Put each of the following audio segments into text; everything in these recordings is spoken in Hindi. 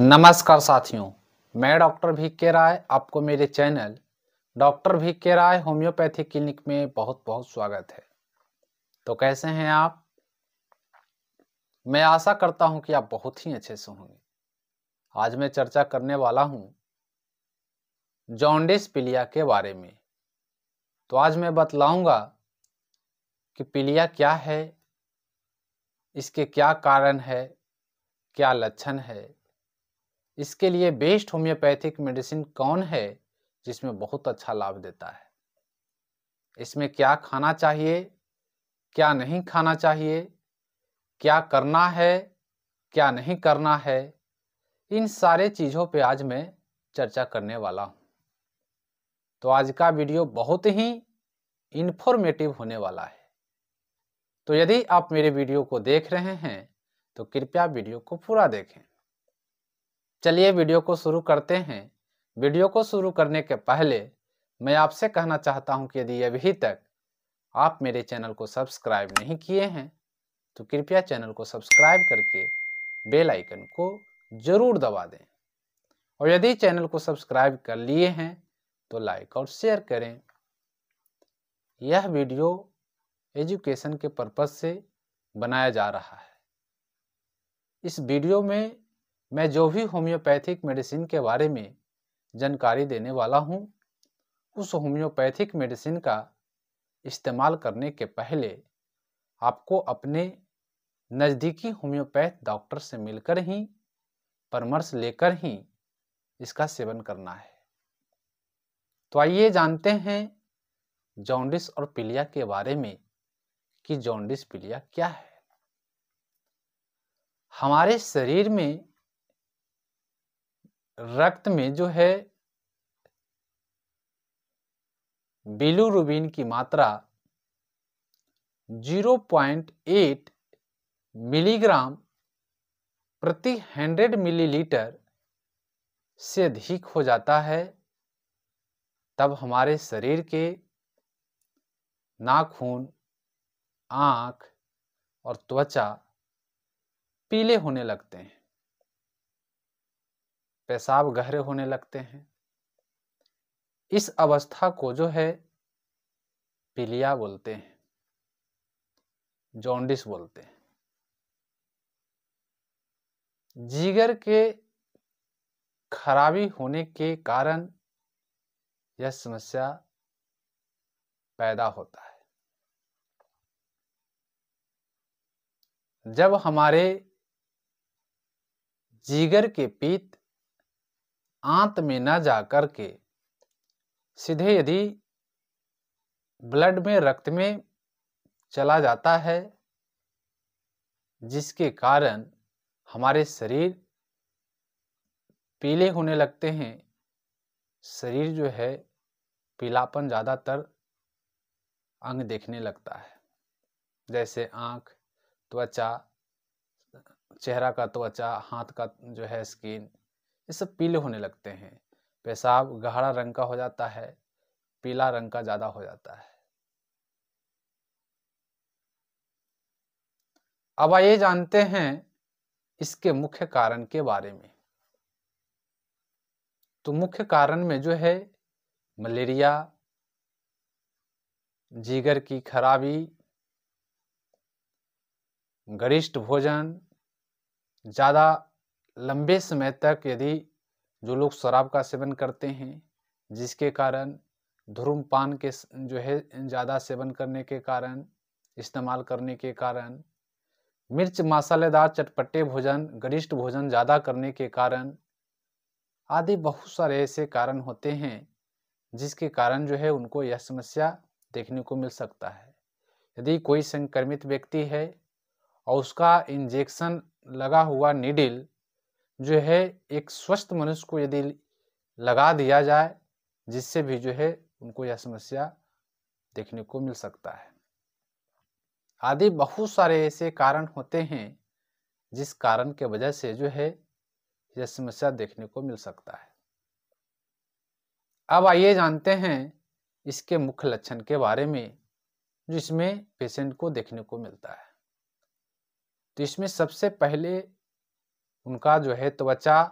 नमस्कार साथियों मैं डॉक्टर भी के राय आपको मेरे चैनल डॉक्टर भी के राय होम्योपैथी क्लिनिक में बहुत बहुत स्वागत है तो कैसे हैं आप मैं आशा करता हूं कि आप बहुत ही अच्छे से होंगे आज मैं चर्चा करने वाला हूं जॉन्डिस पिलिया के बारे में तो आज मैं बतलाऊंगा कि पिलिया क्या है इसके क्या कारण है क्या लक्षण है इसके लिए बेस्ट होम्योपैथिक मेडिसिन कौन है जिसमें बहुत अच्छा लाभ देता है इसमें क्या खाना चाहिए क्या नहीं खाना चाहिए क्या करना है क्या नहीं करना है इन सारे चीज़ों पे आज मैं चर्चा करने वाला हूँ तो आज का वीडियो बहुत ही इन्फॉर्मेटिव होने वाला है तो यदि आप मेरे वीडियो को देख रहे हैं तो कृपया वीडियो को पूरा देखें चलिए वीडियो को शुरू करते हैं वीडियो को शुरू करने के पहले मैं आपसे कहना चाहता हूं कि यदि अभी तक आप मेरे चैनल को सब्सक्राइब नहीं किए हैं तो कृपया चैनल को सब्सक्राइब करके बेल आइकन को जरूर दबा दें और यदि चैनल को सब्सक्राइब कर लिए हैं तो लाइक और शेयर करें यह वीडियो एजुकेशन के पर्पज से बनाया जा रहा है इस वीडियो में मैं जो भी होम्योपैथिक मेडिसिन के बारे में जानकारी देने वाला हूँ उस होम्योपैथिक मेडिसिन का इस्तेमाल करने के पहले आपको अपने नज़दीकी होम्योपैथ डॉक्टर से मिलकर ही परामर्श लेकर ही इसका सेवन करना है तो आइए जानते हैं जॉन्डिस और पीलिया के बारे में कि जॉन्डिस पीलिया क्या है हमारे शरीर में रक्त में जो है बिलुरुबिन की मात्रा 0.8 मिलीग्राम प्रति 100 मिलीलीटर से अधिक हो जाता है तब हमारे शरीर के नाखून आँख और त्वचा पीले होने लगते हैं पेशाब गहरे होने लगते हैं इस अवस्था को जो है पीलिया बोलते हैं जॉन्डिस बोलते हैं जीगर के खराबी होने के कारण यह समस्या पैदा होता है जब हमारे जीगर के पीत आंत में ना जा कर के सीधे यदि ब्लड में रक्त में चला जाता है जिसके कारण हमारे शरीर पीले होने लगते हैं शरीर जो है पीलापन ज़्यादातर अंग देखने लगता है जैसे आँख त्वचा चेहरा का त्वचा हाथ का जो है स्किन ये सब पीले होने लगते हैं पेशाब गहरा रंग का हो जाता है पीला रंग का ज़्यादा हो जाता है अब आइए जानते हैं इसके मुख्य कारण के बारे में तो मुख्य कारण में जो है मलेरिया जीगर की खराबी गरिष्ठ भोजन ज़्यादा लंबे समय तक यदि जो लोग शराब का सेवन करते हैं जिसके कारण धूम्रपान के जो है ज़्यादा सेवन करने के कारण इस्तेमाल करने के कारण मिर्च मसालेदार चटपटे भोजन गरिष्ठ भोजन ज़्यादा करने के कारण आदि बहुत सारे ऐसे कारण होते हैं जिसके कारण जो है उनको यह समस्या देखने को मिल सकता है यदि कोई संक्रमित व्यक्ति है और उसका इंजेक्शन लगा हुआ निडिल जो है एक स्वस्थ मनुष्य को यदि लगा दिया जाए जिससे भी जो है उनको यह समस्या देखने को मिल सकता है आदि बहुत सारे ऐसे कारण होते हैं जिस कारण के वजह से जो है यह समस्या देखने को मिल सकता है अब आइए जानते हैं इसके मुख्य लक्षण के बारे में जो इसमें पेशेंट को देखने को मिलता है तो इसमें सबसे पहले उनका जो है त्वचा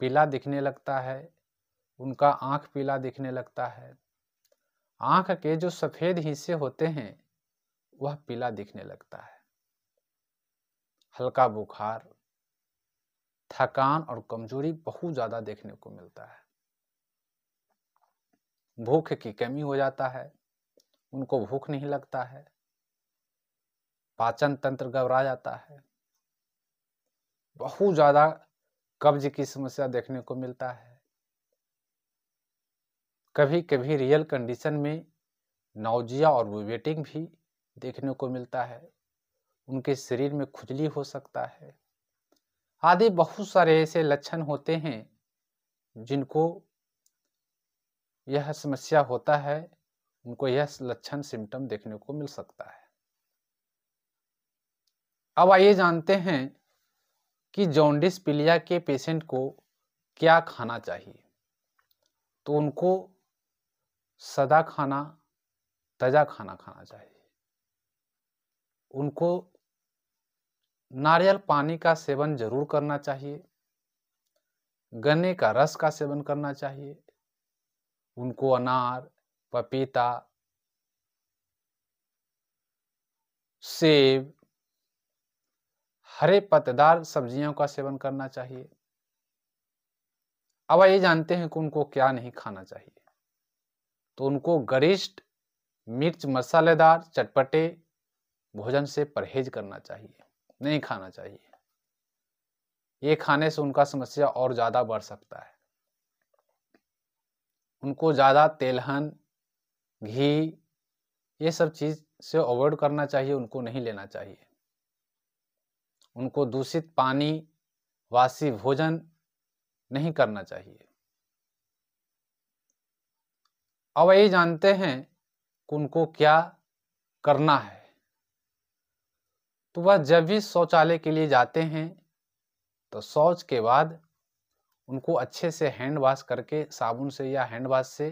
पीला दिखने लगता है उनका आँख पीला दिखने लगता है आँख के जो सफ़ेद हिस्से होते हैं वह पीला दिखने लगता है हल्का बुखार थकान और कमजोरी बहुत ज़्यादा देखने को मिलता है भूख की कमी हो जाता है उनको भूख नहीं लगता है पाचन तंत्र घबरा जाता है बहुत ज़्यादा कब्ज की समस्या देखने को मिलता है कभी कभी रियल कंडीशन में नोजिया और वेटिंग भी देखने को मिलता है उनके शरीर में खुजली हो सकता है आदि बहुत सारे ऐसे लक्षण होते हैं जिनको यह समस्या होता है उनको यह लक्षण सिम्टम देखने को मिल सकता है अब आइए जानते हैं कि जॉन्डिस पीलिया के पेशेंट को क्या खाना चाहिए तो उनको सदा खाना ताज़ा खाना खाना चाहिए उनको नारियल पानी का सेवन जरूर करना चाहिए गन्ने का रस का सेवन करना चाहिए उनको अनार पपीता सेब हरे पत्तेदार सब्जियों का सेवन करना चाहिए अब ये जानते हैं कि उनको क्या नहीं खाना चाहिए तो उनको गरिष्ठ मिर्च मसालेदार चटपटे भोजन से परहेज करना चाहिए नहीं खाना चाहिए ये खाने से उनका समस्या और ज़्यादा बढ़ सकता है उनको ज़्यादा तेलहन घी ये सब चीज़ से अवॉइड करना चाहिए उनको नहीं लेना चाहिए उनको दूषित पानी वासी भोजन नहीं करना चाहिए अब ये जानते हैं कि उनको क्या करना है तो वह जब भी शौचालय के लिए जाते हैं तो शौच के बाद उनको अच्छे से हैंड वॉश करके साबुन से या हैंड वॉश से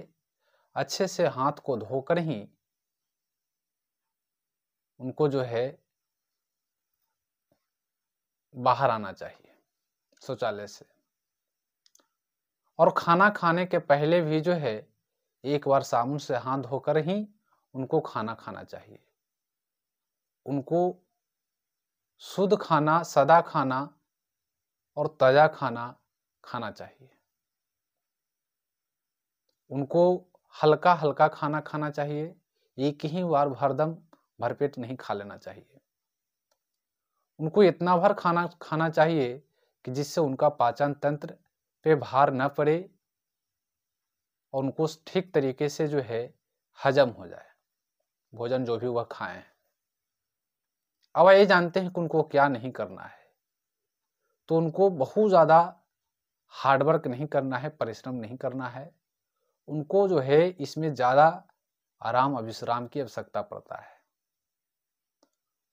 अच्छे से हाथ को धोकर ही उनको जो है बाहर आना चाहिए शौचालय से और खाना खाने के पहले भी जो है एक बार साबुन से हाथ धोकर ही उनको खाना खाना चाहिए उनको शुद्ध खाना सदा खाना और ताज़ा खाना खाना चाहिए उनको हल्का हल्का खाना खाना चाहिए एक ही बार भरदम भरपेट नहीं खा लेना चाहिए उनको इतना भर खाना खाना चाहिए कि जिससे उनका पाचन तंत्र पे भार न पड़े और उनको ठीक तरीके से जो है हजम हो जाए भोजन जो भी वह खाएं अब ये जानते हैं कि उनको क्या नहीं करना है तो उनको बहुत ज़्यादा हार्डवर्क नहीं करना है परिश्रम नहीं करना है उनको जो है इसमें ज़्यादा आराम और विश्राम की आवश्यकता पड़ता है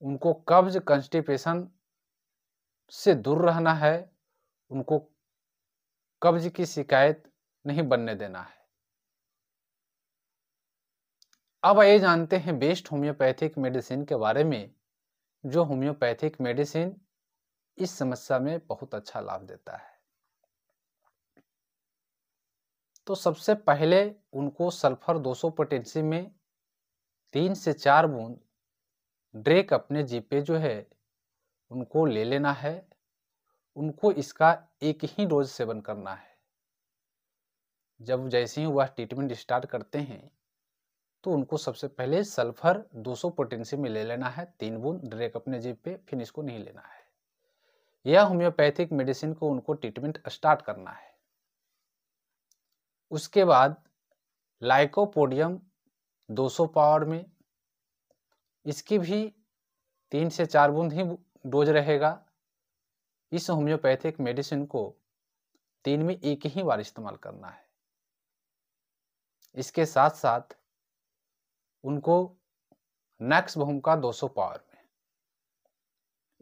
उनको कब्ज कंस्टिपेशन से दूर रहना है उनको कब्ज की शिकायत नहीं बनने देना है अब ये जानते हैं बेस्ट होम्योपैथिक मेडिसिन के बारे में जो होम्योपैथिक मेडिसिन इस समस्या में बहुत अच्छा लाभ देता है तो सबसे पहले उनको सल्फर 200 सौ में तीन से चार बूंद ड्रेक अपने जीपे जो है उनको ले लेना है उनको इसका एक ही डोज सेवन करना है जब जैसे ही वह ट्रीटमेंट स्टार्ट करते हैं तो उनको सबसे पहले सल्फर 200 सौ पोटेंशियम में ले लेना है तीन बूंद ड्रेक अपने जीप पे फिर इसको नहीं लेना है यह होम्योपैथिक मेडिसिन को उनको ट्रीटमेंट स्टार्ट करना है उसके बाद लाइकोपोडियम 200 पावर में इसकी भी तीन से चार बूंद ही डोज रहेगा इस होम्योपैथिक मेडिसिन को तीन में एक ही बार इस्तेमाल करना है इसके साथ साथ उनको नेक्स बहुम का 200 पावर में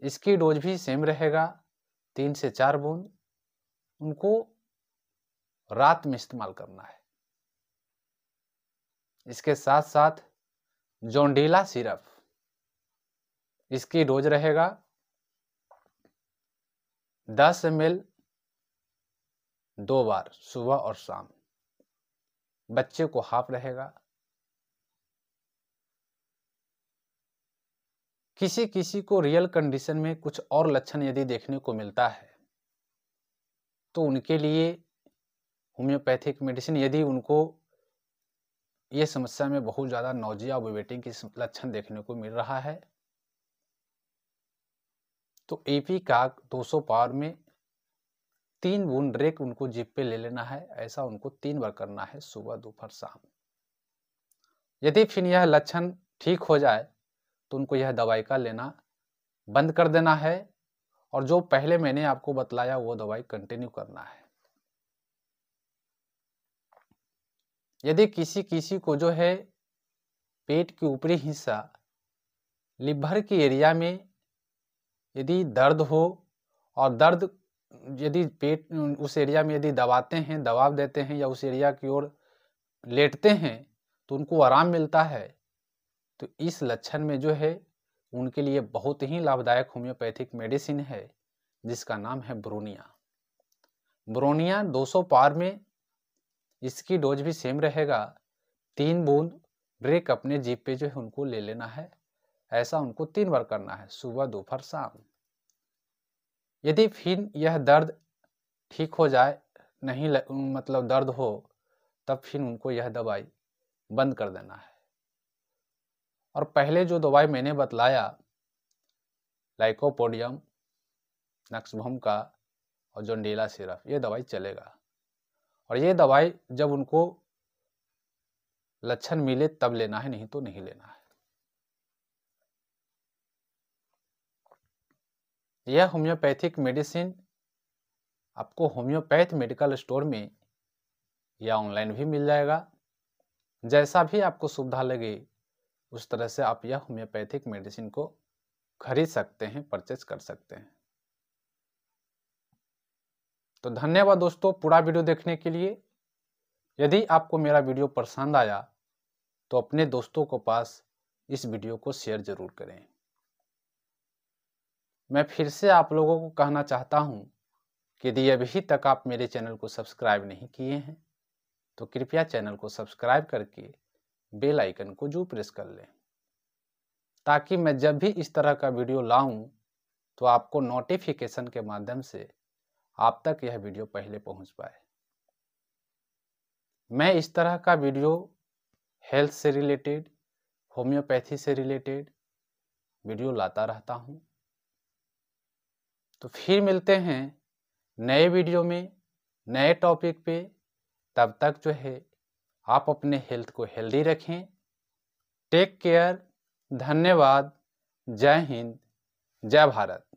इसकी डोज भी सेम रहेगा तीन से चार बूंद उनको रात में इस्तेमाल करना है इसके साथ साथ जोंडीला सिरप इसकी डोज रहेगा दस एम दो बार सुबह और शाम बच्चे को हाफ रहेगा किसी किसी को रियल कंडीशन में कुछ और लक्षण यदि देखने को मिलता है तो उनके लिए होम्योपैथिक मेडिसिन यदि उनको ये समस्या में बहुत ज़्यादा नौजिया और वेटिंग के लक्षण देखने को मिल रहा है तो एपी का 200 पावर में तीन बूंद रेक उनको जिप पे ले लेना है ऐसा उनको तीन बार करना है सुबह दोपहर शाम यदि फिर यह लक्षण ठीक हो जाए तो उनको यह दवाई का लेना बंद कर देना है और जो पहले मैंने आपको बतलाया वो दवाई कंटिन्यू करना है यदि किसी किसी को जो है पेट के ऊपरी हिस्सा लिवर के एरिया में यदि दर्द हो और दर्द यदि पेट उस एरिया में यदि दबाते हैं दबाव देते हैं या उस एरिया की ओर लेटते हैं तो उनको आराम मिलता है तो इस लक्षण में जो है उनके लिए बहुत ही लाभदायक होम्योपैथिक मेडिसिन है जिसका नाम है ब्रोनिया ब्रोनिया 200 पार में इसकी डोज भी सेम रहेगा तीन बूंद ब्रेक अपने जीप पे जो है उनको ले लेना है ऐसा उनको तीन बार करना है सुबह दोपहर शाम यदि फिर यह दर्द ठीक हो जाए नहीं ल, मतलब दर्द हो तब फिर उनको यह दवाई बंद कर देना है और पहले जो दवाई मैंने बतलाया लाइकोपोडियम नक्सभम का और जोंडेला सिरप ये दवाई चलेगा और ये दवाई जब उनको लक्षण मिले तब लेना है नहीं तो नहीं लेना है यह होम्योपैथिक मेडिसिन आपको होम्योपैथ मेडिकल स्टोर में या ऑनलाइन भी मिल जाएगा जैसा भी आपको सुविधा लगे उस तरह से आप यह होम्योपैथिक मेडिसिन को खरीद सकते हैं परचेज कर सकते हैं तो धन्यवाद दोस्तों पूरा वीडियो देखने के लिए यदि आपको मेरा वीडियो पसंद आया तो अपने दोस्तों को पास इस वीडियो को शेयर जरूर करें मैं फिर से आप लोगों को कहना चाहता हूँ कि यदि अभी तक आप मेरे चैनल को सब्सक्राइब नहीं किए हैं तो कृपया चैनल को सब्सक्राइब करके बेल आइकन को जू प्रेस कर लें ताकि मैं जब भी इस तरह का वीडियो लाऊं तो आपको नोटिफिकेशन के माध्यम से आप तक यह वीडियो पहले पहुंच पाए मैं इस तरह का वीडियो हेल्थ से रिलेटेड होम्योपैथी से रिलेटेड वीडियो लाता रहता हूं तो फिर मिलते हैं नए वीडियो में नए टॉपिक पे तब तक जो है आप अपने हेल्थ को हेल्दी रखें टेक केयर धन्यवाद जय हिंद जय भारत